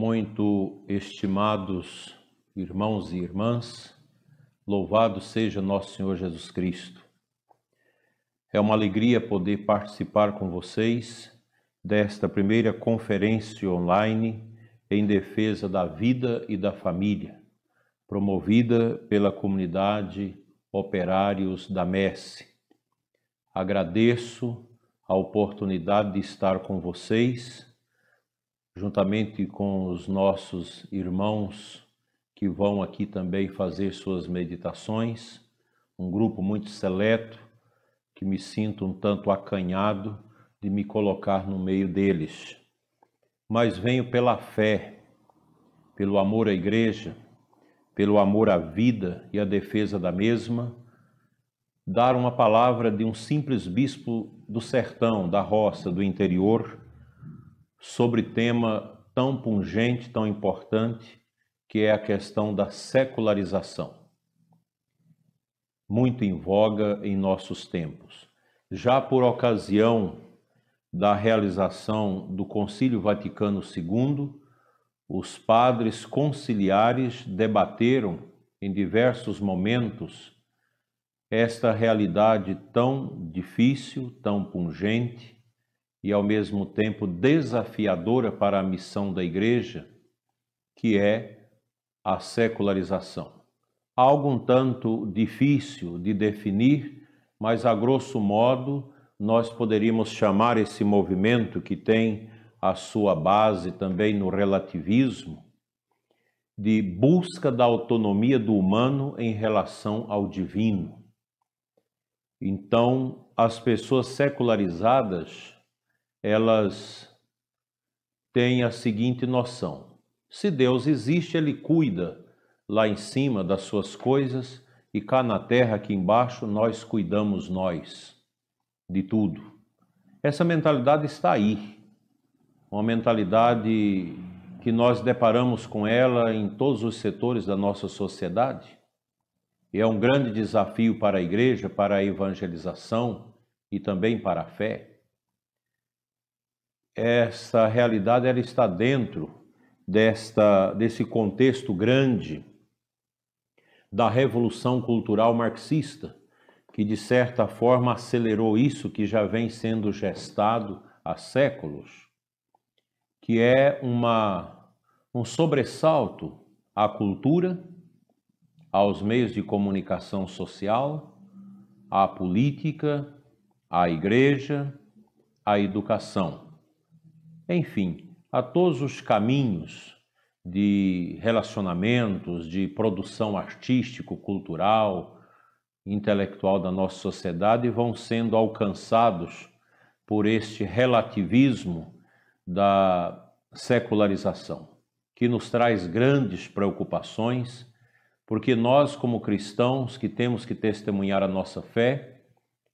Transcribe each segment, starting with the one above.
Muito estimados irmãos e irmãs, louvado seja nosso Senhor Jesus Cristo. É uma alegria poder participar com vocês desta primeira conferência online em defesa da vida e da família, promovida pela comunidade Operários da Messe. Agradeço a oportunidade de estar com vocês juntamente com os nossos irmãos que vão aqui também fazer suas meditações, um grupo muito seleto, que me sinto um tanto acanhado de me colocar no meio deles. Mas venho pela fé, pelo amor à igreja, pelo amor à vida e à defesa da mesma, dar uma palavra de um simples bispo do sertão, da roça, do interior sobre tema tão pungente, tão importante, que é a questão da secularização. Muito em voga em nossos tempos. Já por ocasião da realização do Concílio Vaticano II, os padres conciliares debateram em diversos momentos esta realidade tão difícil, tão pungente, e ao mesmo tempo desafiadora para a missão da igreja, que é a secularização. Algo um tanto difícil de definir, mas a grosso modo nós poderíamos chamar esse movimento que tem a sua base também no relativismo de busca da autonomia do humano em relação ao divino. Então, as pessoas secularizadas elas têm a seguinte noção: se Deus existe, ele cuida lá em cima das suas coisas e cá na terra, aqui embaixo, nós cuidamos nós de tudo. Essa mentalidade está aí. Uma mentalidade que nós deparamos com ela em todos os setores da nossa sociedade. E é um grande desafio para a igreja, para a evangelização e também para a fé essa realidade ela está dentro desta, desse contexto grande da revolução cultural marxista, que de certa forma acelerou isso que já vem sendo gestado há séculos, que é uma, um sobressalto à cultura, aos meios de comunicação social, à política, à igreja, à educação enfim, a todos os caminhos de relacionamentos, de produção artístico-cultural, intelectual da nossa sociedade vão sendo alcançados por este relativismo da secularização, que nos traz grandes preocupações, porque nós, como cristãos que temos que testemunhar a nossa fé,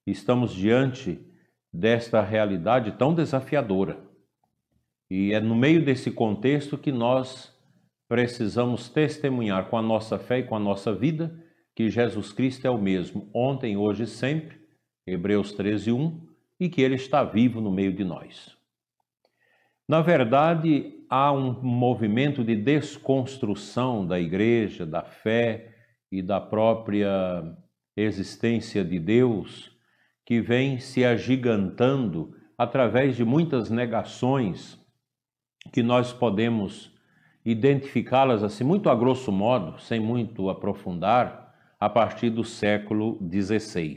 estamos diante desta realidade tão desafiadora e é no meio desse contexto que nós precisamos testemunhar com a nossa fé e com a nossa vida que Jesus Cristo é o mesmo, ontem, hoje e sempre, Hebreus 13, 1, e que Ele está vivo no meio de nós. Na verdade, há um movimento de desconstrução da igreja, da fé e da própria existência de Deus que vem se agigantando através de muitas negações que nós podemos identificá-las assim, muito a grosso modo, sem muito aprofundar, a partir do século XVI.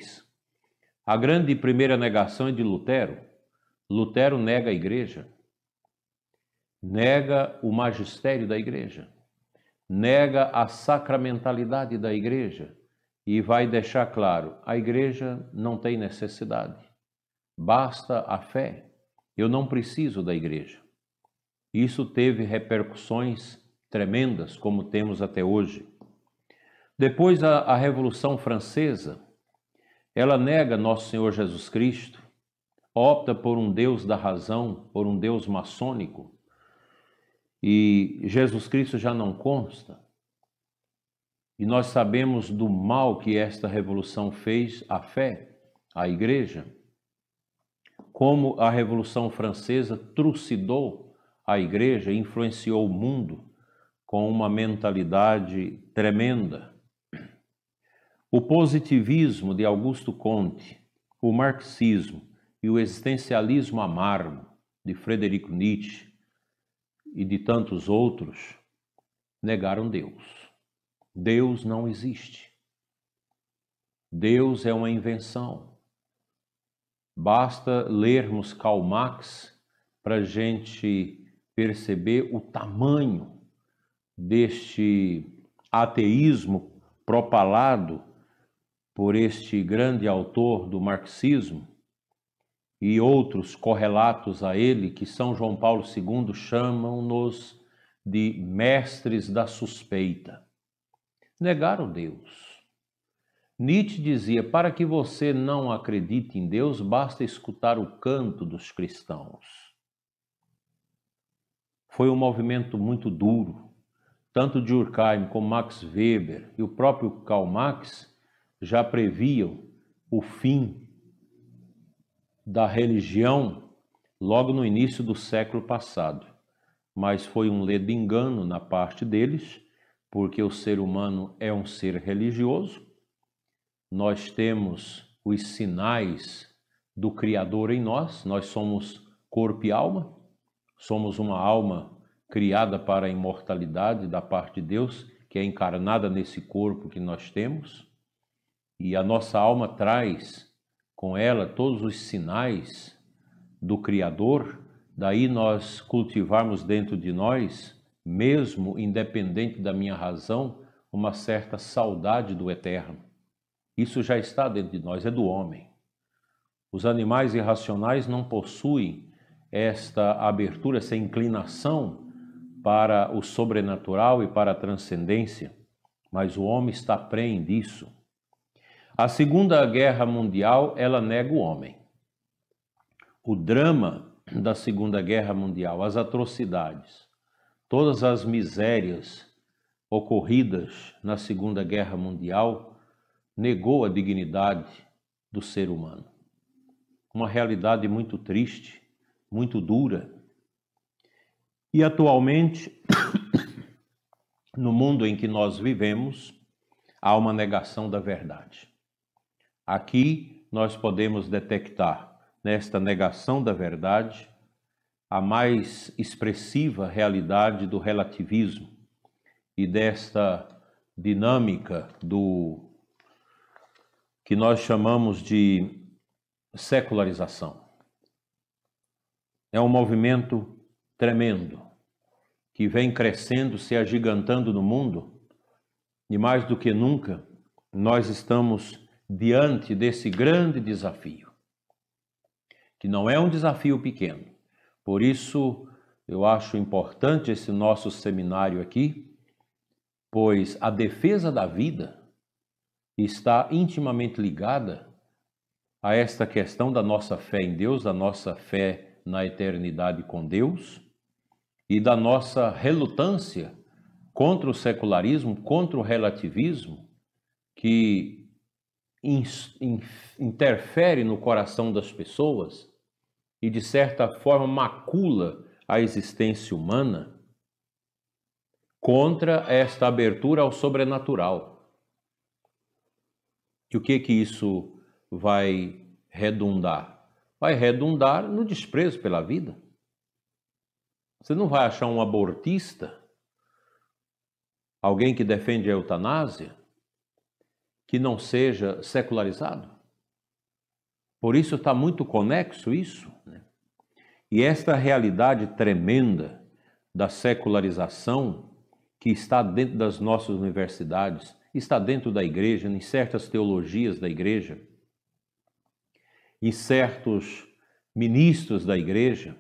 A grande primeira negação é de Lutero. Lutero nega a igreja, nega o magistério da igreja, nega a sacramentalidade da igreja e vai deixar claro: a igreja não tem necessidade, basta a fé, eu não preciso da igreja. Isso teve repercussões tremendas, como temos até hoje. Depois a Revolução Francesa, ela nega Nosso Senhor Jesus Cristo, opta por um Deus da razão, por um Deus maçônico, e Jesus Cristo já não consta. E nós sabemos do mal que esta revolução fez à fé, à igreja, como a Revolução Francesa trucidou a igreja influenciou o mundo com uma mentalidade tremenda. O positivismo de Augusto Conte, o marxismo e o existencialismo amargo de Frederico Nietzsche e de tantos outros negaram Deus. Deus não existe. Deus é uma invenção. Basta lermos Karl Marx para a gente perceber o tamanho deste ateísmo propalado por este grande autor do marxismo e outros correlatos a ele que São João Paulo II chamam-nos de mestres da suspeita. Negaram Deus. Nietzsche dizia: para que você não acredite em Deus, basta escutar o canto dos cristãos. Foi um movimento muito duro. Tanto Durkheim como Max Weber e o próprio Karl Marx já previam o fim da religião logo no início do século passado. Mas foi um ledo engano na parte deles, porque o ser humano é um ser religioso. Nós temos os sinais do Criador em nós, nós somos corpo e alma, Somos uma alma criada para a imortalidade da parte de Deus, que é encarnada nesse corpo que nós temos, e a nossa alma traz com ela todos os sinais do Criador, daí nós cultivarmos dentro de nós, mesmo independente da minha razão, uma certa saudade do eterno. Isso já está dentro de nós, é do homem. Os animais irracionais não possuem esta abertura, essa inclinação para o sobrenatural e para a transcendência, mas o homem está prenho disso. A Segunda Guerra Mundial, ela nega o homem. O drama da Segunda Guerra Mundial, as atrocidades, todas as misérias ocorridas na Segunda Guerra Mundial, negou a dignidade do ser humano. Uma realidade muito triste muito dura. E atualmente, no mundo em que nós vivemos, há uma negação da verdade. Aqui nós podemos detectar, nesta negação da verdade, a mais expressiva realidade do relativismo e desta dinâmica do que nós chamamos de secularização. É um movimento tremendo que vem crescendo, se agigantando no mundo, e mais do que nunca nós estamos diante desse grande desafio, que não é um desafio pequeno. Por isso, eu acho importante esse nosso seminário aqui, pois a defesa da vida está intimamente ligada a esta questão da nossa fé em Deus, da nossa fé na eternidade com Deus e da nossa relutância contra o secularismo, contra o relativismo, que in, in, interfere no coração das pessoas e, de certa forma, macula a existência humana, contra esta abertura ao sobrenatural. E o que que isso vai redundar? vai redundar no desprezo pela vida. Você não vai achar um abortista, alguém que defende a eutanásia, que não seja secularizado. Por isso está muito conexo isso. Né? E esta realidade tremenda da secularização que está dentro das nossas universidades, está dentro da igreja, em certas teologias da igreja, e certos ministros da igreja,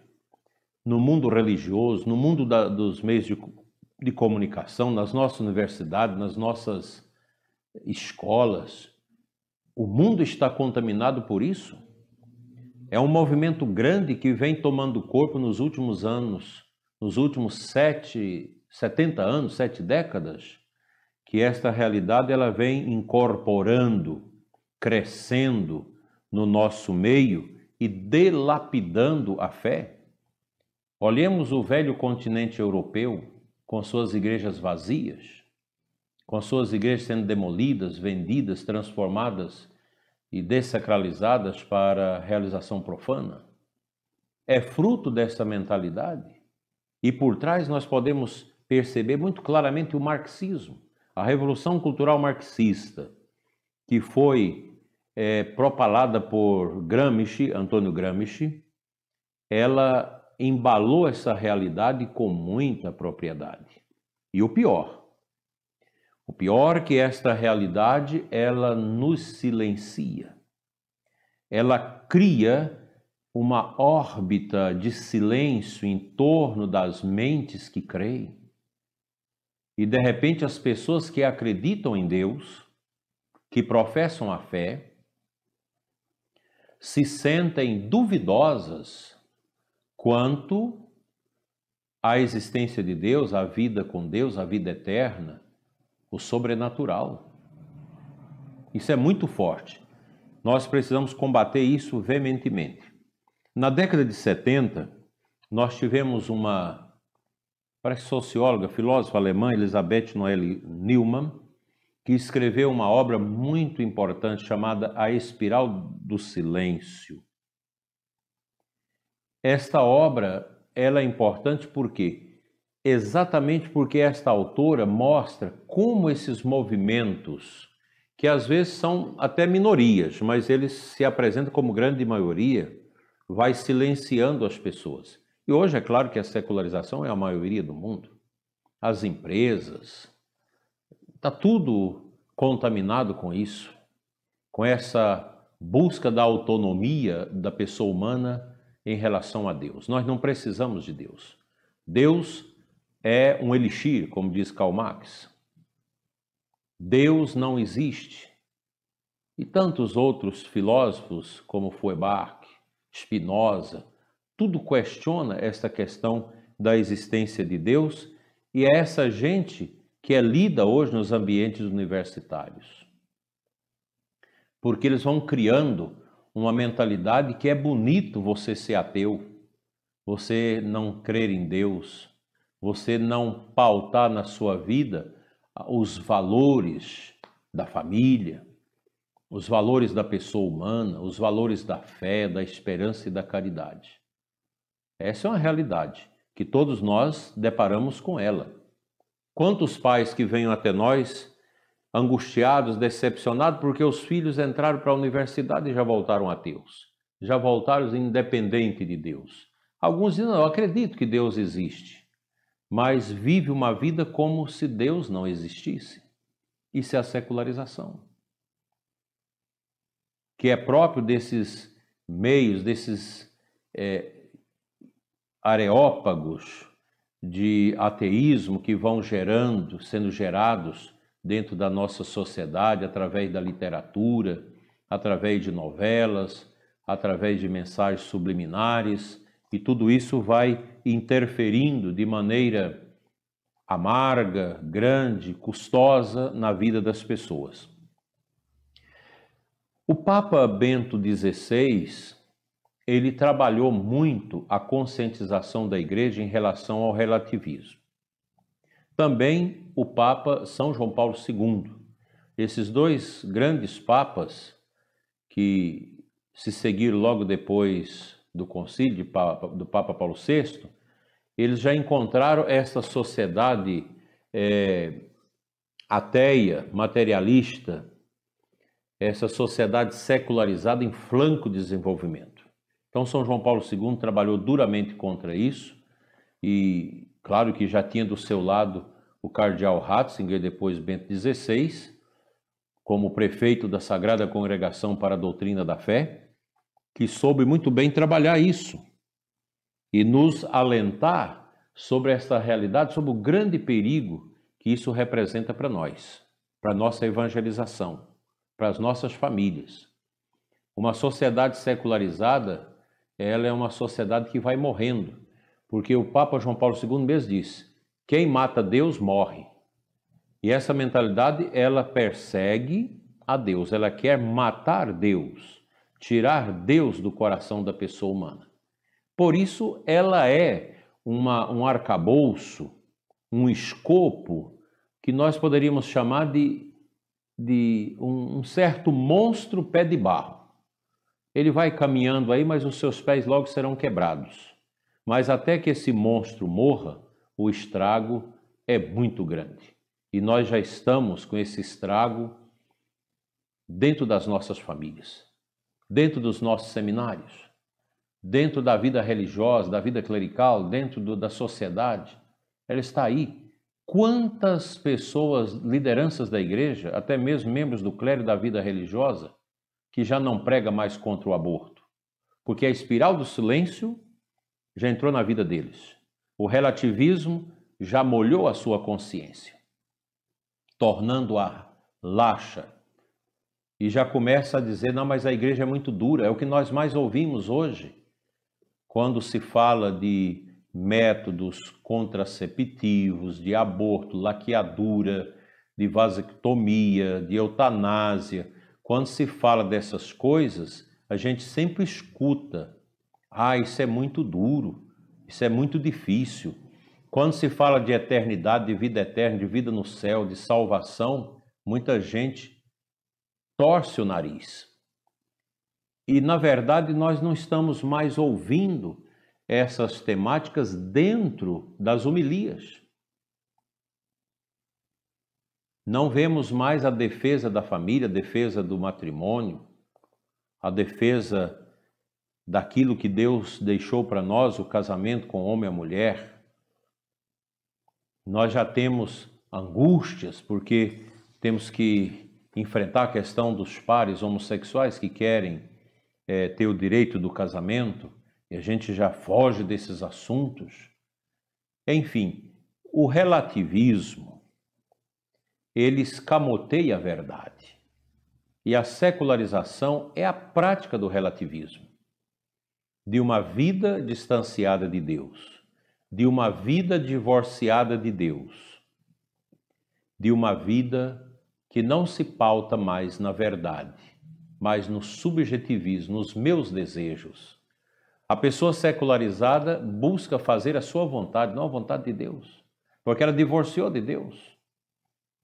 no mundo religioso, no mundo da, dos meios de, de comunicação, nas nossas universidades, nas nossas escolas, o mundo está contaminado por isso? É um movimento grande que vem tomando corpo nos últimos anos, nos últimos sete, setenta anos, sete décadas, que esta realidade ela vem incorporando, crescendo, no nosso meio e delapidando a fé? Olhemos o velho continente europeu com suas igrejas vazias, com suas igrejas sendo demolidas, vendidas, transformadas e desacralizadas para realização profana. É fruto dessa mentalidade. E por trás nós podemos perceber muito claramente o marxismo, a revolução cultural marxista, que foi é, propalada por Gramsci, Antônio Gramsci, ela embalou essa realidade com muita propriedade. E o pior, o pior é que esta realidade ela nos silencia. Ela cria uma órbita de silêncio em torno das mentes que creem. E de repente as pessoas que acreditam em Deus, que professam a fé, se sentem duvidosas quanto à existência de Deus, à vida com Deus, à vida eterna, o sobrenatural. Isso é muito forte. Nós precisamos combater isso veementemente. Na década de 70, nós tivemos uma parece socióloga, filósofa alemã Elisabeth Noelle Neumann, que escreveu uma obra muito importante chamada A Espiral do Silêncio. Esta obra ela é importante por quê? Exatamente porque esta autora mostra como esses movimentos, que às vezes são até minorias, mas eles se apresentam como grande maioria, vai silenciando as pessoas. E hoje é claro que a secularização é a maioria do mundo. As empresas, Está tudo contaminado com isso, com essa busca da autonomia da pessoa humana em relação a Deus. Nós não precisamos de Deus. Deus é um elixir, como diz Karl Marx. Deus não existe. E tantos outros filósofos, como Feuerbach, Spinoza, tudo questiona esta questão da existência de Deus e é essa gente que é lida hoje nos ambientes universitários. Porque eles vão criando uma mentalidade que é bonito você ser ateu, você não crer em Deus, você não pautar na sua vida os valores da família, os valores da pessoa humana, os valores da fé, da esperança e da caridade. Essa é uma realidade que todos nós deparamos com ela. Quantos pais que venham até nós angustiados, decepcionados, porque os filhos entraram para a universidade e já voltaram ateus, já voltaram independente de Deus. Alguns dizem, não, eu acredito que Deus existe, mas vive uma vida como se Deus não existisse. Isso é a secularização, que é próprio desses meios, desses é, areópagos, de ateísmo que vão gerando, sendo gerados dentro da nossa sociedade através da literatura, através de novelas, através de mensagens subliminares, e tudo isso vai interferindo de maneira amarga, grande, custosa na vida das pessoas. O Papa Bento XVI, ele trabalhou muito a conscientização da igreja em relação ao relativismo. Também o Papa São João Paulo II. Esses dois grandes papas que se seguiram logo depois do concílio do Papa Paulo VI, eles já encontraram essa sociedade é, ateia, materialista, essa sociedade secularizada em flanco desenvolvimento. Então, São João Paulo II trabalhou duramente contra isso e, claro, que já tinha do seu lado o cardeal Ratzinger, depois Bento XVI, como prefeito da Sagrada Congregação para a Doutrina da Fé, que soube muito bem trabalhar isso e nos alentar sobre esta realidade, sobre o grande perigo que isso representa para nós, para nossa evangelização, para as nossas famílias. Uma sociedade secularizada ela é uma sociedade que vai morrendo, porque o Papa João Paulo II mesmo disse: quem mata Deus morre. E essa mentalidade ela persegue a Deus, ela quer matar Deus, tirar Deus do coração da pessoa humana. Por isso, ela é uma, um arcabouço, um escopo que nós poderíamos chamar de, de um, um certo monstro pé de barro ele vai caminhando aí, mas os seus pés logo serão quebrados. Mas até que esse monstro morra, o estrago é muito grande. E nós já estamos com esse estrago dentro das nossas famílias, dentro dos nossos seminários, dentro da vida religiosa, da vida clerical, dentro do, da sociedade. Ela está aí. Quantas pessoas, lideranças da igreja, até mesmo membros do clero da vida religiosa, que já não prega mais contra o aborto, porque a espiral do silêncio já entrou na vida deles. O relativismo já molhou a sua consciência, tornando-a laxa. E já começa a dizer: não, mas a igreja é muito dura. É o que nós mais ouvimos hoje, quando se fala de métodos contraceptivos, de aborto, laqueadura, de vasectomia, de eutanásia. Quando se fala dessas coisas, a gente sempre escuta: ah, isso é muito duro, isso é muito difícil. Quando se fala de eternidade, de vida eterna, de vida no céu, de salvação, muita gente torce o nariz. E, na verdade, nós não estamos mais ouvindo essas temáticas dentro das homilias. Não vemos mais a defesa da família, a defesa do matrimônio, a defesa daquilo que Deus deixou para nós, o casamento com homem e mulher. Nós já temos angústias porque temos que enfrentar a questão dos pares homossexuais que querem é, ter o direito do casamento e a gente já foge desses assuntos. Enfim, o relativismo ele escamoteia a verdade. E a secularização é a prática do relativismo, de uma vida distanciada de Deus, de uma vida divorciada de Deus, de uma vida que não se pauta mais na verdade, mas no subjetivismo, nos meus desejos. A pessoa secularizada busca fazer a sua vontade, não a vontade de Deus, porque ela divorciou de Deus.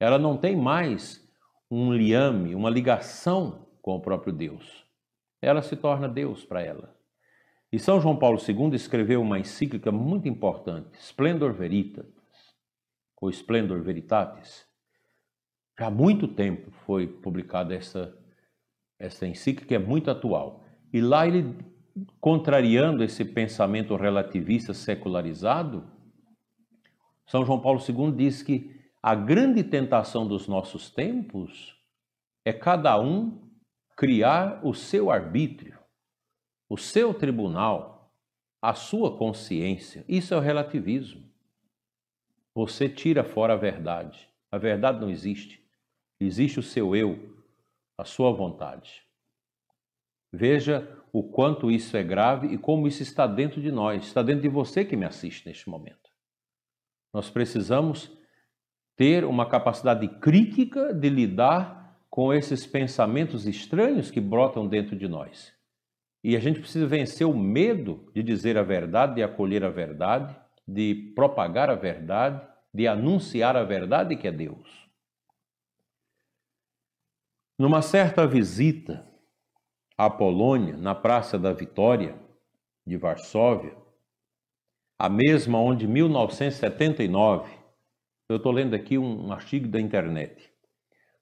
Ela não tem mais um liame, uma ligação com o próprio Deus. Ela se torna Deus para ela. E São João Paulo II escreveu uma encíclica muito importante, Splendor Veritatis, ou Splendor Veritatis. Já há muito tempo foi publicada essa, essa encíclica, é muito atual. E lá ele, contrariando esse pensamento relativista secularizado, São João Paulo II diz que a grande tentação dos nossos tempos é cada um criar o seu arbítrio, o seu tribunal, a sua consciência. Isso é o relativismo. Você tira fora a verdade. A verdade não existe. Existe o seu eu, a sua vontade. Veja o quanto isso é grave e como isso está dentro de nós, está dentro de você que me assiste neste momento. Nós precisamos ter uma capacidade crítica de lidar com esses pensamentos estranhos que brotam dentro de nós. E a gente precisa vencer o medo de dizer a verdade, de acolher a verdade, de propagar a verdade, de anunciar a verdade que é Deus. Numa certa visita à Polônia, na Praça da Vitória de Varsóvia, a mesma onde 1979 eu estou lendo aqui um artigo da internet.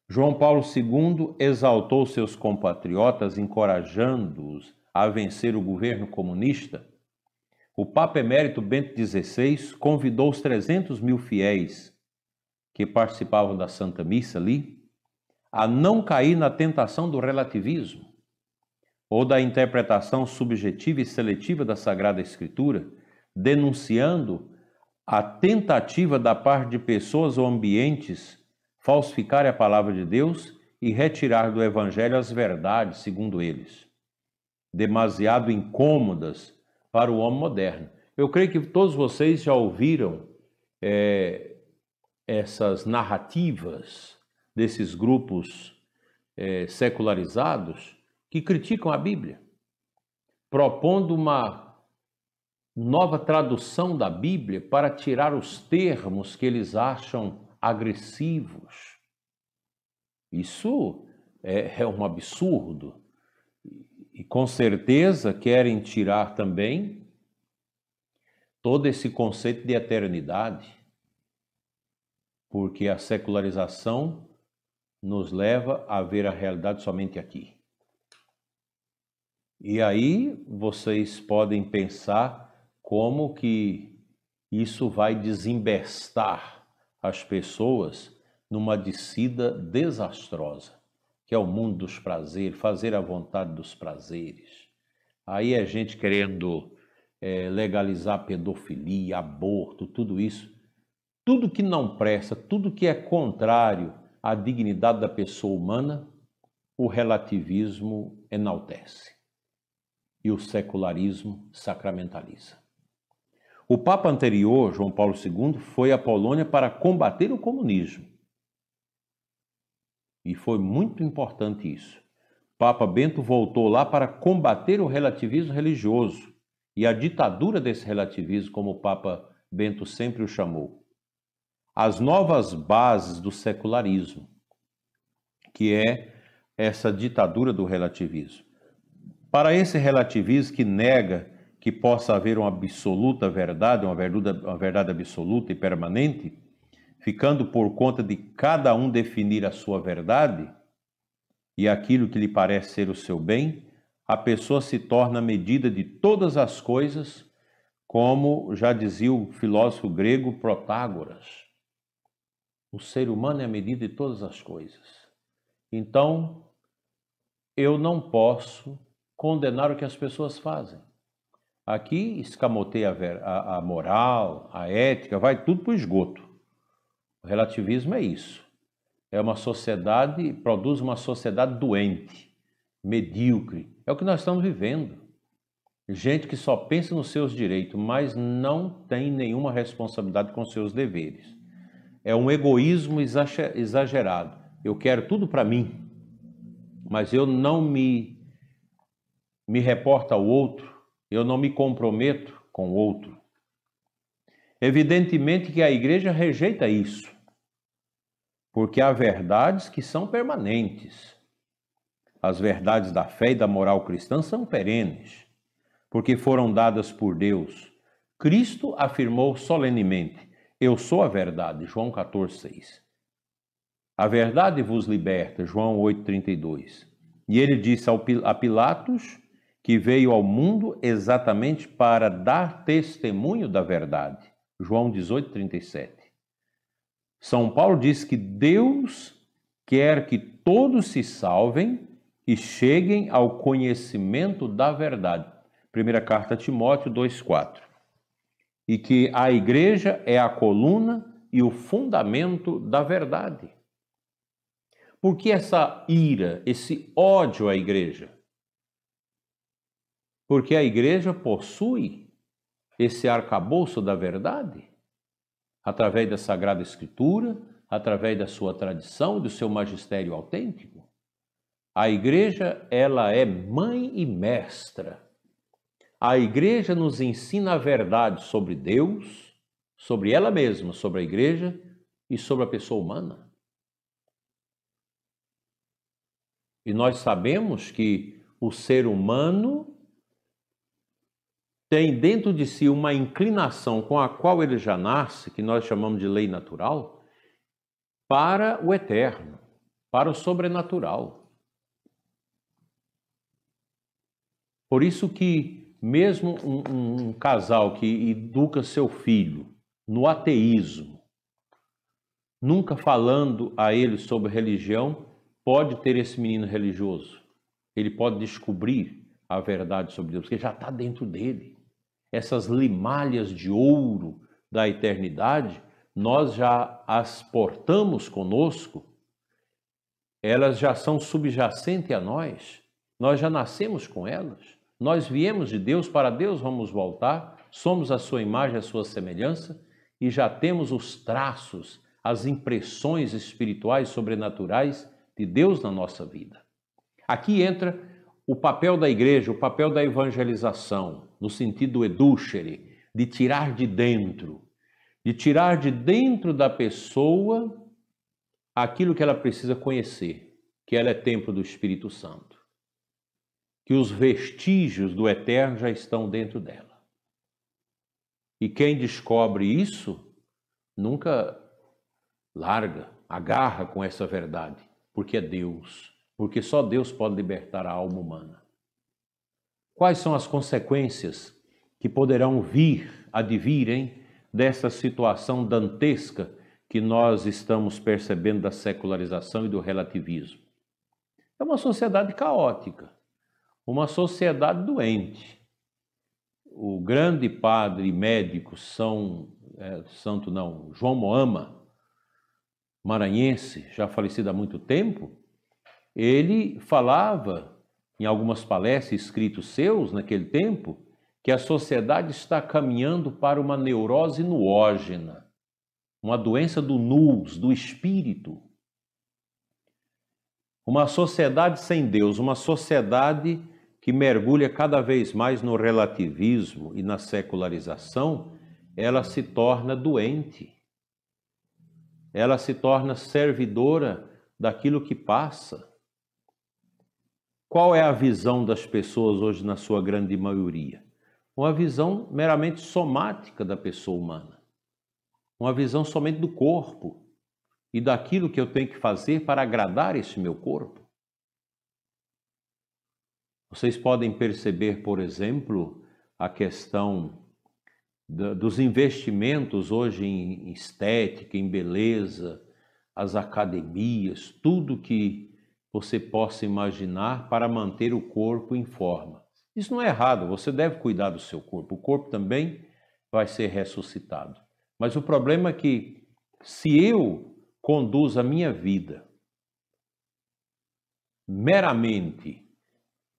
João Paulo II exaltou seus compatriotas, encorajando-os a vencer o governo comunista. O Papa Emérito Bento XVI convidou os 300 mil fiéis que participavam da Santa Missa ali a não cair na tentação do relativismo ou da interpretação subjetiva e seletiva da Sagrada Escritura, denunciando a tentativa da parte de pessoas ou ambientes falsificar a palavra de Deus e retirar do Evangelho as verdades, segundo eles, demasiado incômodas para o homem moderno. Eu creio que todos vocês já ouviram é, essas narrativas desses grupos é, secularizados que criticam a Bíblia, propondo uma nova tradução da Bíblia para tirar os termos que eles acham agressivos. Isso é, é um absurdo. E com certeza querem tirar também todo esse conceito de eternidade, porque a secularização nos leva a ver a realidade somente aqui. E aí vocês podem pensar como que isso vai desembestar as pessoas numa descida desastrosa, que é o mundo dos prazeres, fazer a vontade dos prazeres. Aí a é gente querendo é, legalizar pedofilia, aborto, tudo isso. Tudo que não presta, tudo que é contrário à dignidade da pessoa humana, o relativismo enaltece e o secularismo sacramentaliza. O Papa anterior, João Paulo II, foi à Polônia para combater o comunismo. E foi muito importante isso. Papa Bento voltou lá para combater o relativismo religioso e a ditadura desse relativismo, como o Papa Bento sempre o chamou. As novas bases do secularismo, que é essa ditadura do relativismo. Para esse relativismo que nega que possa haver uma absoluta verdade, uma verdade, uma verdade absoluta e permanente, ficando por conta de cada um definir a sua verdade e aquilo que lhe parece ser o seu bem, a pessoa se torna a medida de todas as coisas, como já dizia o filósofo grego Protágoras. O ser humano é a medida de todas as coisas. Então, eu não posso condenar o que as pessoas fazem. Aqui escamoteia a, a, moral, a ética, vai tudo para o esgoto. O relativismo é isso. É uma sociedade, produz uma sociedade doente, medíocre. É o que nós estamos vivendo. Gente que só pensa nos seus direitos, mas não tem nenhuma responsabilidade com seus deveres. É um egoísmo exagerado. Eu quero tudo para mim, mas eu não me, me reporto ao outro eu não me comprometo com o outro. Evidentemente que a igreja rejeita isso, porque há verdades que são permanentes. As verdades da fé e da moral cristã são perenes, porque foram dadas por Deus. Cristo afirmou solenemente: Eu sou a verdade. João 14, 6. A verdade vos liberta. João 8, 32. E ele disse a Pilatos que veio ao mundo exatamente para dar testemunho da verdade. João 18, 37. São Paulo diz que Deus quer que todos se salvem e cheguem ao conhecimento da verdade. Primeira carta a Timóteo 2,4. E que a igreja é a coluna e o fundamento da verdade. Por que essa ira, esse ódio à igreja? Porque a igreja possui esse arcabouço da verdade, através da Sagrada Escritura, através da sua tradição, do seu magistério autêntico. A igreja, ela é mãe e mestra. A igreja nos ensina a verdade sobre Deus, sobre ela mesma, sobre a igreja e sobre a pessoa humana. E nós sabemos que o ser humano tem dentro de si uma inclinação com a qual ele já nasce, que nós chamamos de lei natural, para o eterno, para o sobrenatural. Por isso que mesmo um, um, um casal que educa seu filho no ateísmo, nunca falando a ele sobre religião, pode ter esse menino religioso. Ele pode descobrir a verdade sobre Deus, que já está dentro dele essas limalhas de ouro da eternidade, nós já as portamos conosco, elas já são subjacentes a nós, nós já nascemos com elas, nós viemos de Deus, para Deus vamos voltar, somos a sua imagem, a sua semelhança e já temos os traços, as impressões espirituais sobrenaturais de Deus na nossa vida. Aqui entra o papel da igreja, o papel da evangelização, no sentido edúcere, de tirar de dentro, de tirar de dentro da pessoa aquilo que ela precisa conhecer, que ela é templo do Espírito Santo, que os vestígios do eterno já estão dentro dela. E quem descobre isso nunca larga, agarra com essa verdade, porque é Deus, porque só Deus pode libertar a alma humana. Quais são as consequências que poderão vir, advirem, dessa situação dantesca que nós estamos percebendo da secularização e do relativismo? É uma sociedade caótica, uma sociedade doente. O grande padre médico São é, Santo não, João Moama, maranhense, já falecido há muito tempo, ele falava em algumas palestras, escritos seus naquele tempo, que a sociedade está caminhando para uma neurose nuógena, uma doença do nus, do espírito. Uma sociedade sem Deus, uma sociedade que mergulha cada vez mais no relativismo e na secularização, ela se torna doente. Ela se torna servidora daquilo que passa. Qual é a visão das pessoas hoje, na sua grande maioria? Uma visão meramente somática da pessoa humana, uma visão somente do corpo e daquilo que eu tenho que fazer para agradar esse meu corpo. Vocês podem perceber, por exemplo, a questão dos investimentos hoje em estética, em beleza, as academias, tudo que você possa imaginar para manter o corpo em forma. Isso não é errado, você deve cuidar do seu corpo. O corpo também vai ser ressuscitado. Mas o problema é que se eu conduzo a minha vida meramente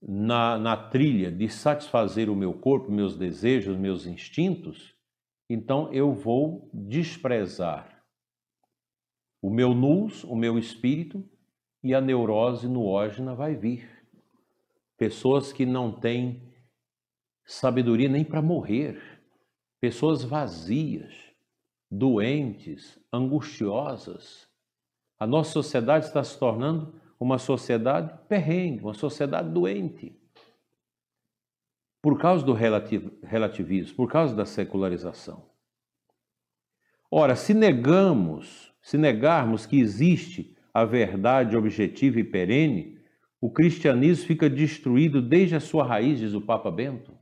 na, na trilha de satisfazer o meu corpo, meus desejos, meus instintos, então eu vou desprezar o meu nus, o meu espírito, e a neurose noógena vai vir. Pessoas que não têm sabedoria nem para morrer, pessoas vazias, doentes, angustiosas. A nossa sociedade está se tornando uma sociedade perrengue, uma sociedade doente. Por causa do relativismo, por causa da secularização. Ora, se negamos, se negarmos que existe a verdade objetiva e perene, o cristianismo fica destruído desde a sua raiz, diz o Papa Bento.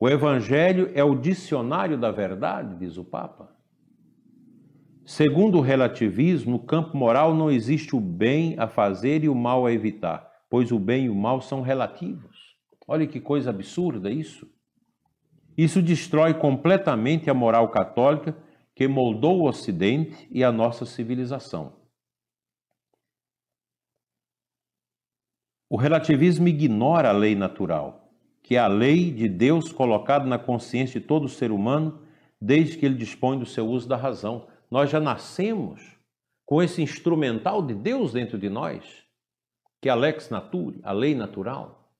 O Evangelho é o dicionário da verdade, diz o Papa. Segundo o relativismo, no campo moral não existe o bem a fazer e o mal a evitar, pois o bem e o mal são relativos. Olha que coisa absurda isso. Isso destrói completamente a moral católica que moldou o Ocidente e a nossa civilização. O relativismo ignora a lei natural, que é a lei de Deus colocada na consciência de todo ser humano desde que ele dispõe do seu uso da razão. Nós já nascemos com esse instrumental de Deus dentro de nós, que é a lex natura, a lei natural.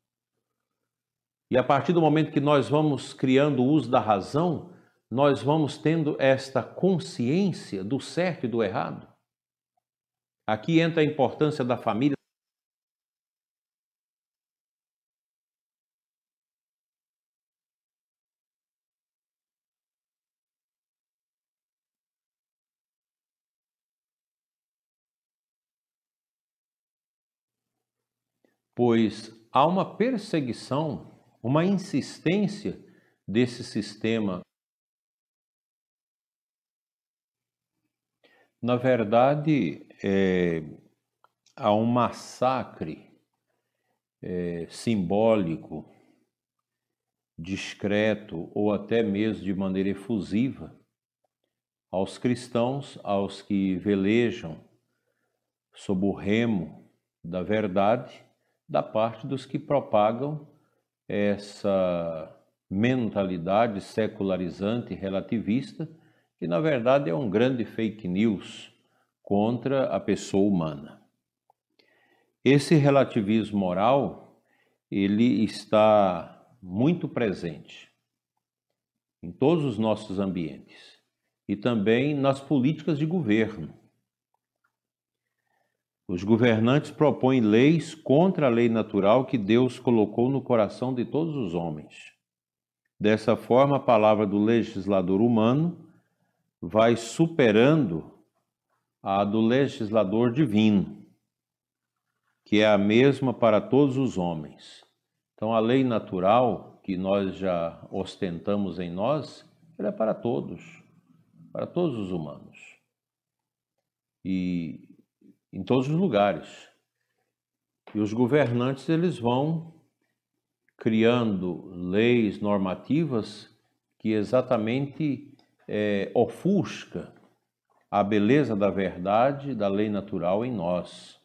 E a partir do momento que nós vamos criando o uso da razão, nós vamos tendo esta consciência do certo e do errado. Aqui entra a importância da família. Pois há uma perseguição, uma insistência desse sistema Na verdade, é, há um massacre é, simbólico, discreto ou até mesmo de maneira efusiva aos cristãos, aos que velejam sob o remo da verdade, da parte dos que propagam essa mentalidade secularizante relativista que na verdade é um grande fake news contra a pessoa humana. Esse relativismo moral, ele está muito presente em todos os nossos ambientes e também nas políticas de governo. Os governantes propõem leis contra a lei natural que Deus colocou no coração de todos os homens. Dessa forma, a palavra do legislador humano vai superando a do legislador divino, que é a mesma para todos os homens. Então, a lei natural que nós já ostentamos em nós, ela é para todos, para todos os humanos. E em todos os lugares. E os governantes eles vão criando leis normativas que exatamente é, ofusca a beleza da verdade, da lei natural em nós.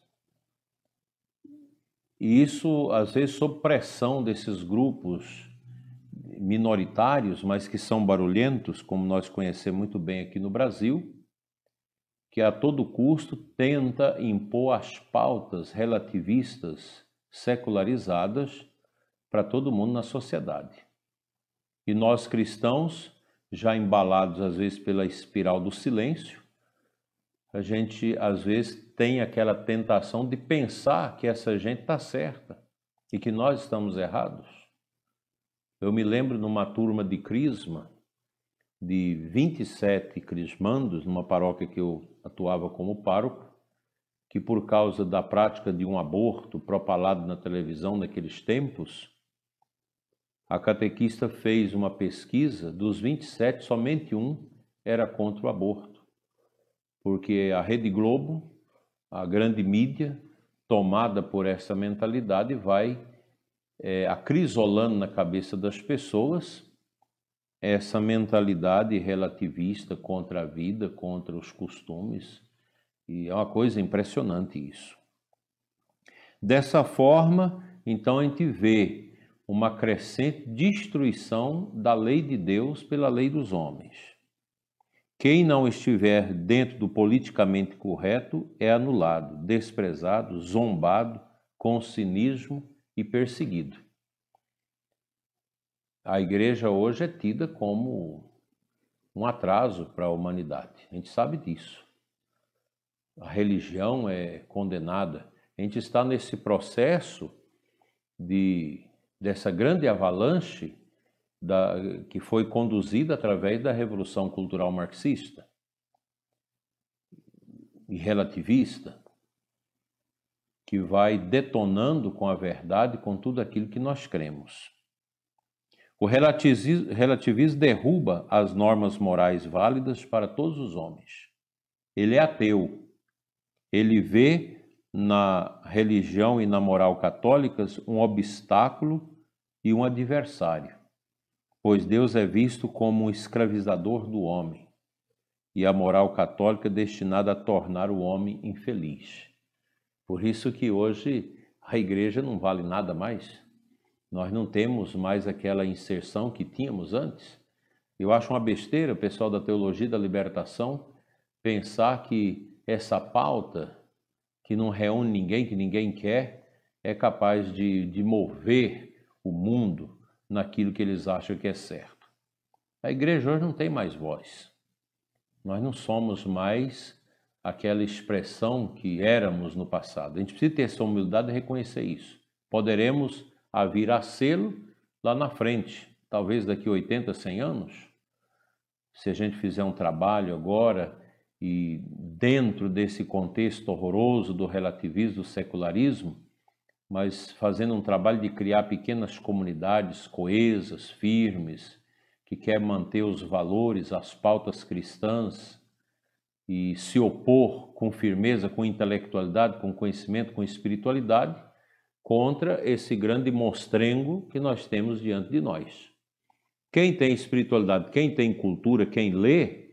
E isso, às vezes, sob pressão desses grupos minoritários, mas que são barulhentos, como nós conhecemos muito bem aqui no Brasil, que a todo custo tenta impor as pautas relativistas secularizadas para todo mundo na sociedade. E nós cristãos já embalados às vezes pela espiral do silêncio, a gente às vezes tem aquela tentação de pensar que essa gente está certa e que nós estamos errados. Eu me lembro numa turma de crisma, de 27 crismandos, numa paróquia que eu atuava como pároco, que por causa da prática de um aborto propalado na televisão naqueles tempos, a catequista fez uma pesquisa, dos 27, somente um era contra o aborto, porque a Rede Globo, a grande mídia, tomada por essa mentalidade, vai é, acrisolando na cabeça das pessoas essa mentalidade relativista contra a vida, contra os costumes, e é uma coisa impressionante isso. Dessa forma, então a gente vê uma crescente destruição da lei de Deus pela lei dos homens. Quem não estiver dentro do politicamente correto é anulado, desprezado, zombado, com cinismo e perseguido. A igreja hoje é tida como um atraso para a humanidade. A gente sabe disso. A religião é condenada. A gente está nesse processo de dessa grande avalanche da, que foi conduzida através da Revolução Cultural Marxista e relativista, que vai detonando com a verdade, com tudo aquilo que nós cremos. O relativismo derruba as normas morais válidas para todos os homens. Ele é ateu. Ele vê na religião e na moral católicas um obstáculo e um adversário, pois Deus é visto como um escravizador do homem e a moral católica é destinada a tornar o homem infeliz. Por isso que hoje a igreja não vale nada mais. Nós não temos mais aquela inserção que tínhamos antes. Eu acho uma besteira pessoal da teologia da libertação pensar que essa pauta que não reúne ninguém, que ninguém quer, é capaz de, de mover o mundo naquilo que eles acham que é certo. A igreja hoje não tem mais voz. Nós não somos mais aquela expressão que éramos no passado. A gente precisa ter essa humildade e reconhecer isso. Poderemos vir a selo lá na frente, talvez daqui 80, 100 anos. Se a gente fizer um trabalho agora e dentro desse contexto horroroso do relativismo, do secularismo, mas fazendo um trabalho de criar pequenas comunidades coesas, firmes, que quer manter os valores, as pautas cristãs e se opor com firmeza, com intelectualidade, com conhecimento, com espiritualidade contra esse grande mostrengo que nós temos diante de nós. Quem tem espiritualidade, quem tem cultura, quem lê,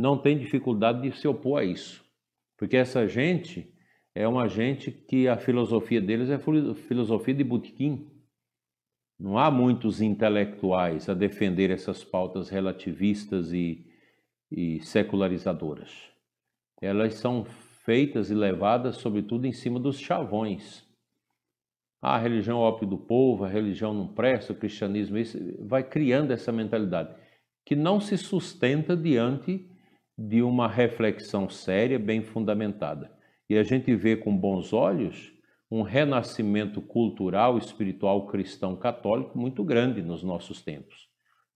não tem dificuldade de se opor a isso, porque essa gente é uma gente que a filosofia deles é filosofia de botequim. Não há muitos intelectuais a defender essas pautas relativistas e, e secularizadoras. Elas são feitas e levadas, sobretudo, em cima dos chavões. Ah, a religião é ópio do povo, a religião não presta, o cristianismo, isso vai criando essa mentalidade que não se sustenta diante de uma reflexão séria, bem fundamentada. E a gente vê com bons olhos um renascimento cultural, espiritual, cristão, católico muito grande nos nossos tempos.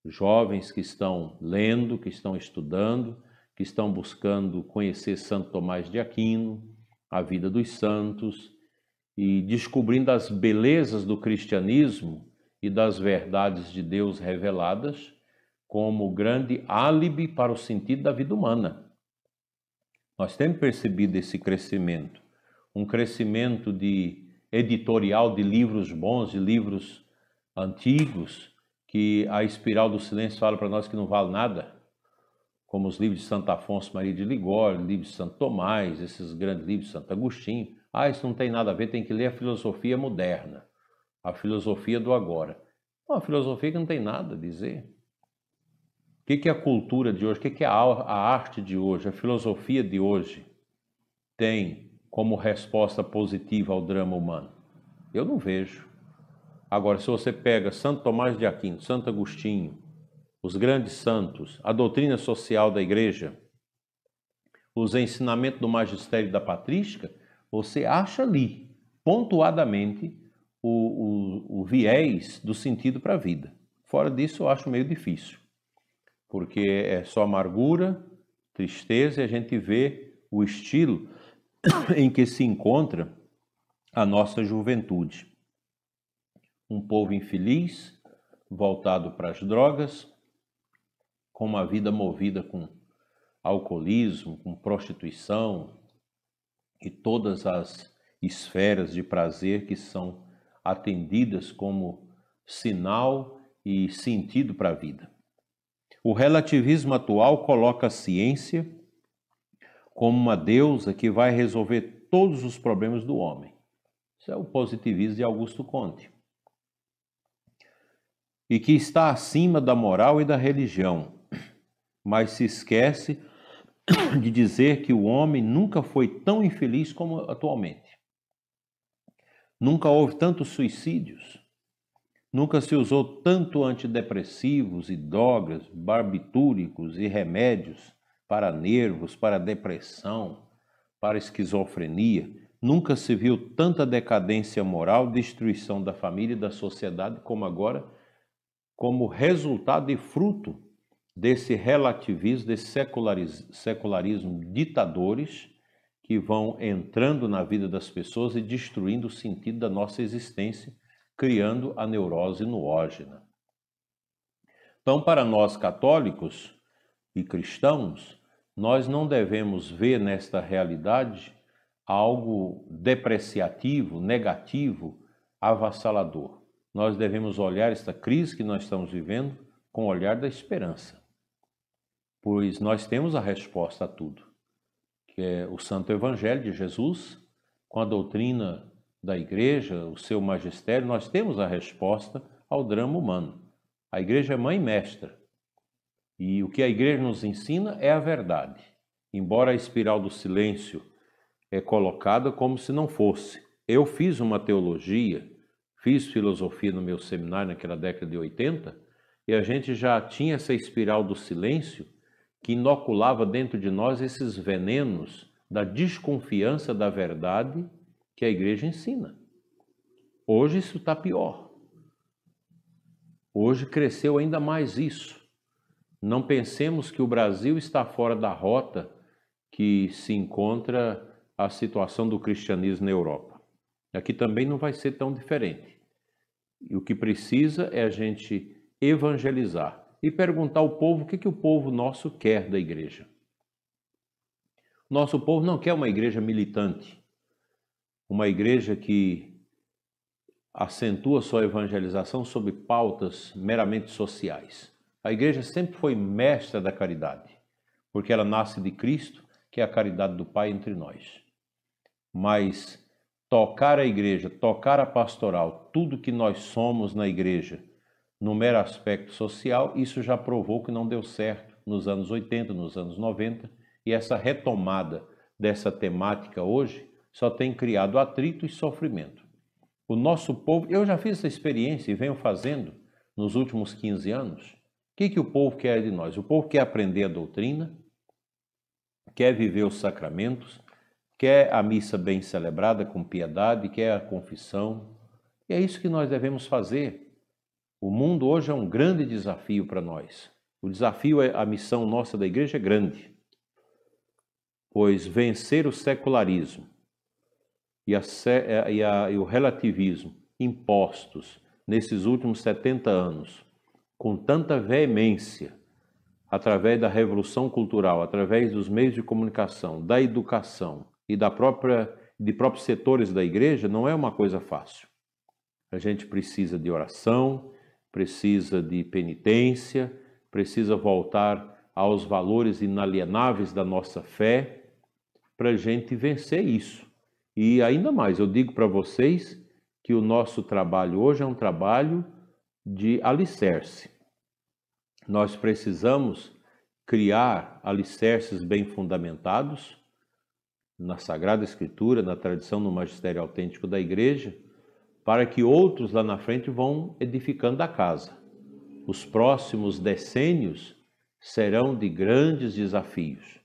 Jovens que estão lendo, que estão estudando, que estão buscando conhecer Santo Tomás de Aquino, a vida dos santos e descobrindo as belezas do cristianismo e das verdades de Deus reveladas como grande álibi para o sentido da vida humana. Nós temos percebido esse crescimento, um crescimento de editorial de livros bons, de livros antigos, que a espiral do silêncio fala para nós que não vale nada, como os livros de Santo Afonso Maria de Ligório, livros de Santo Tomás, esses grandes livros de Santo Agostinho. Ah, isso não tem nada a ver, tem que ler a filosofia moderna, a filosofia do agora. Uma filosofia que não tem nada a dizer. O que, que a cultura de hoje? O que, que a, a arte de hoje? A filosofia de hoje tem como resposta positiva ao drama humano? Eu não vejo. Agora, se você pega Santo Tomás de Aquino, Santo Agostinho, os grandes santos, a doutrina social da igreja, os ensinamentos do magistério da patrística, você acha ali, pontuadamente, o, o, o viés do sentido para a vida. Fora disso, eu acho meio difícil porque é só amargura, tristeza, e a gente vê o estilo em que se encontra a nossa juventude. Um povo infeliz, voltado para as drogas, com uma vida movida com alcoolismo, com prostituição e todas as esferas de prazer que são atendidas como sinal e sentido para a vida. O relativismo atual coloca a ciência como uma deusa que vai resolver todos os problemas do homem. Isso é o positivismo de Augusto Conte. E que está acima da moral e da religião, mas se esquece de dizer que o homem nunca foi tão infeliz como atualmente. Nunca houve tantos suicídios Nunca se usou tanto antidepressivos e drogas, barbitúricos e remédios para nervos, para depressão, para esquizofrenia. Nunca se viu tanta decadência moral, destruição da família e da sociedade como agora, como resultado e fruto desse relativismo, desse secularismo, secularismo ditadores que vão entrando na vida das pessoas e destruindo o sentido da nossa existência criando a neurose noógena. Então, para nós católicos e cristãos, nós não devemos ver nesta realidade algo depreciativo, negativo, avassalador. Nós devemos olhar esta crise que nós estamos vivendo com o olhar da esperança, pois nós temos a resposta a tudo, que é o Santo Evangelho de Jesus, com a doutrina da igreja, o seu magistério, nós temos a resposta ao drama humano. A igreja é mãe mestra. E o que a igreja nos ensina é a verdade, embora a espiral do silêncio é colocada como se não fosse. Eu fiz uma teologia, fiz filosofia no meu seminário naquela década de 80, e a gente já tinha essa espiral do silêncio que inoculava dentro de nós esses venenos da desconfiança da verdade que a igreja ensina. Hoje isso está pior. Hoje cresceu ainda mais isso. Não pensemos que o Brasil está fora da rota que se encontra a situação do cristianismo na Europa. Aqui também não vai ser tão diferente. E o que precisa é a gente evangelizar e perguntar ao povo o que, que o povo nosso quer da igreja. Nosso povo não quer uma igreja militante uma igreja que acentua sua evangelização sobre pautas meramente sociais. A igreja sempre foi mestra da caridade, porque ela nasce de Cristo, que é a caridade do Pai entre nós. Mas tocar a igreja, tocar a pastoral, tudo que nós somos na igreja, no mero aspecto social, isso já provou que não deu certo nos anos 80, nos anos 90, e essa retomada dessa temática hoje só tem criado atrito e sofrimento. O nosso povo, eu já fiz essa experiência e venho fazendo nos últimos 15 anos. O que, que o povo quer de nós? O povo quer aprender a doutrina, quer viver os sacramentos, quer a missa bem celebrada, com piedade, quer a confissão. E é isso que nós devemos fazer. O mundo hoje é um grande desafio para nós. O desafio, é, a missão nossa da igreja é grande, pois vencer o secularismo, e, a, é, e, a, e o relativismo impostos nesses últimos 70 anos com tanta veemência através da revolução cultural, através dos meios de comunicação, da educação e da própria de próprios setores da igreja não é uma coisa fácil. A gente precisa de oração, precisa de penitência, precisa voltar aos valores inalienáveis da nossa fé para a gente vencer isso. E ainda mais, eu digo para vocês que o nosso trabalho hoje é um trabalho de alicerce. Nós precisamos criar alicerces bem fundamentados na Sagrada Escritura, na tradição no magistério autêntico da igreja, para que outros lá na frente vão edificando a casa. Os próximos decênios serão de grandes desafios.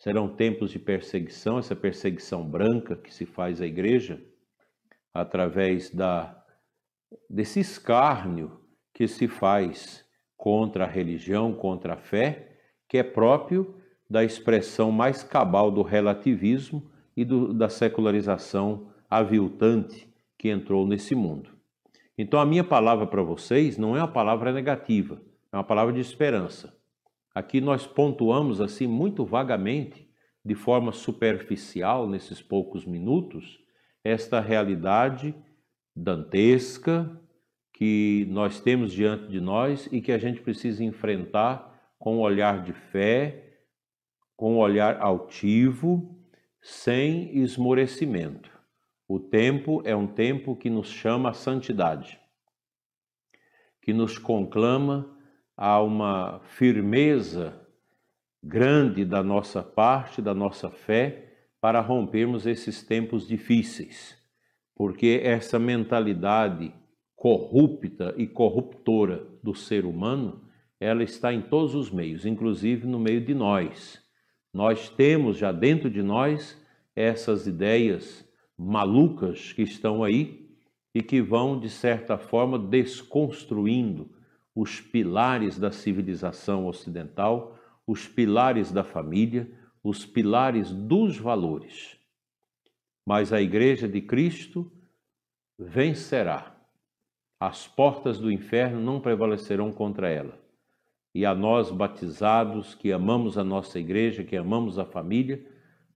Serão tempos de perseguição, essa perseguição branca que se faz à igreja, através da, desse escárnio que se faz contra a religião, contra a fé, que é próprio da expressão mais cabal do relativismo e do, da secularização aviltante que entrou nesse mundo. Então, a minha palavra para vocês não é uma palavra negativa, é uma palavra de esperança. Aqui nós pontuamos assim muito vagamente, de forma superficial, nesses poucos minutos, esta realidade dantesca que nós temos diante de nós e que a gente precisa enfrentar com um olhar de fé, com um olhar altivo, sem esmorecimento. O tempo é um tempo que nos chama à santidade, que nos conclama há uma firmeza grande da nossa parte, da nossa fé, para rompermos esses tempos difíceis, porque essa mentalidade corrupta e corruptora do ser humano, ela está em todos os meios, inclusive no meio de nós. Nós temos já dentro de nós essas ideias malucas que estão aí e que vão, de certa forma, desconstruindo os pilares da civilização ocidental, os pilares da família, os pilares dos valores. Mas a Igreja de Cristo vencerá. As portas do inferno não prevalecerão contra ela. E a nós, batizados, que amamos a nossa igreja, que amamos a família,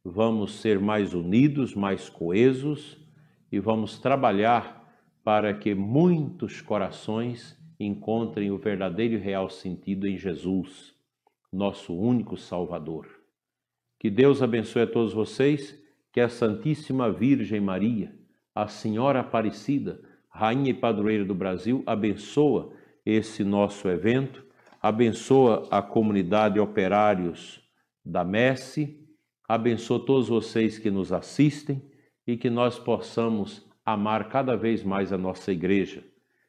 vamos ser mais unidos, mais coesos e vamos trabalhar para que muitos corações encontrem o verdadeiro e real sentido em Jesus, nosso único Salvador. Que Deus abençoe a todos vocês, que a Santíssima Virgem Maria, a Senhora Aparecida, Rainha e Padroeira do Brasil, abençoa esse nosso evento, abençoa a comunidade Operários da Messe, abençoa todos vocês que nos assistem e que nós possamos amar cada vez mais a nossa igreja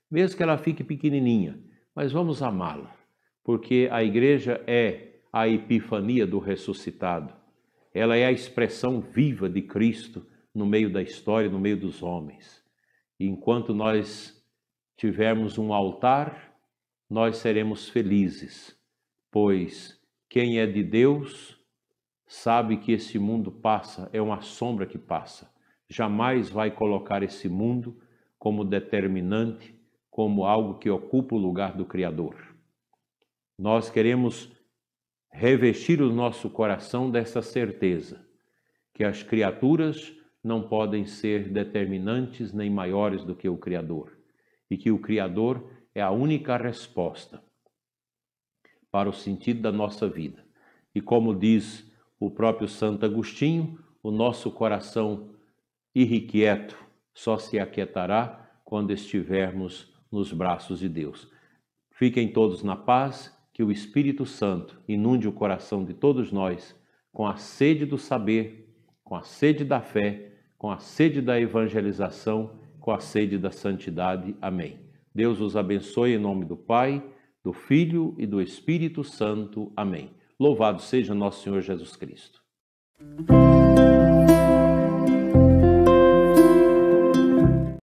mesmo que ela fique pequenininha, mas vamos amá-la, porque a igreja é a epifania do ressuscitado. Ela é a expressão viva de Cristo no meio da história, no meio dos homens. E enquanto nós tivermos um altar, nós seremos felizes, pois quem é de Deus sabe que esse mundo passa, é uma sombra que passa. Jamais vai colocar esse mundo como determinante como algo que ocupa o lugar do Criador. Nós queremos revestir o nosso coração dessa certeza que as criaturas não podem ser determinantes nem maiores do que o Criador e que o Criador é a única resposta para o sentido da nossa vida. E como diz o próprio Santo Agostinho, o nosso coração irrequieto só se aquietará quando estivermos nos braços de Deus. Fiquem todos na paz, que o Espírito Santo inunde o coração de todos nós com a sede do saber, com a sede da fé, com a sede da evangelização, com a sede da santidade. Amém. Deus os abençoe em nome do Pai, do Filho e do Espírito Santo. Amém. Louvado seja nosso Senhor Jesus Cristo.